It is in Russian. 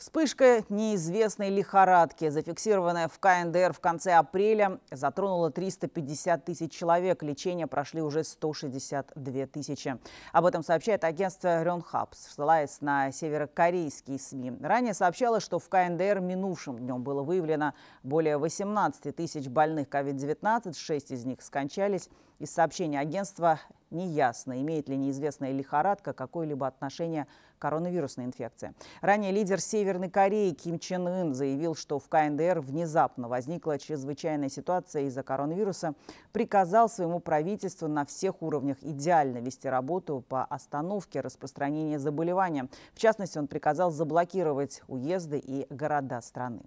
Вспышка неизвестной лихорадки, зафиксированная в КНДР в конце апреля, затронула 350 тысяч человек. Лечение прошли уже 162 тысячи. Об этом сообщает агентство Ренхабс, ссылаясь на северокорейские СМИ. Ранее сообщалось, что в КНДР минувшим днем было выявлено более 18 тысяч больных COVID-19, 6 из них скончались. Из сообщения агентства неясно, имеет ли неизвестная лихорадка какое-либо отношение к коронавирусной инфекции. Ранее лидер Север Северной Кореи Ким Чен Ын заявил, что в КНДР внезапно возникла чрезвычайная ситуация из-за коронавируса, приказал своему правительству на всех уровнях идеально вести работу по остановке распространения заболевания. В частности, он приказал заблокировать уезды и города страны.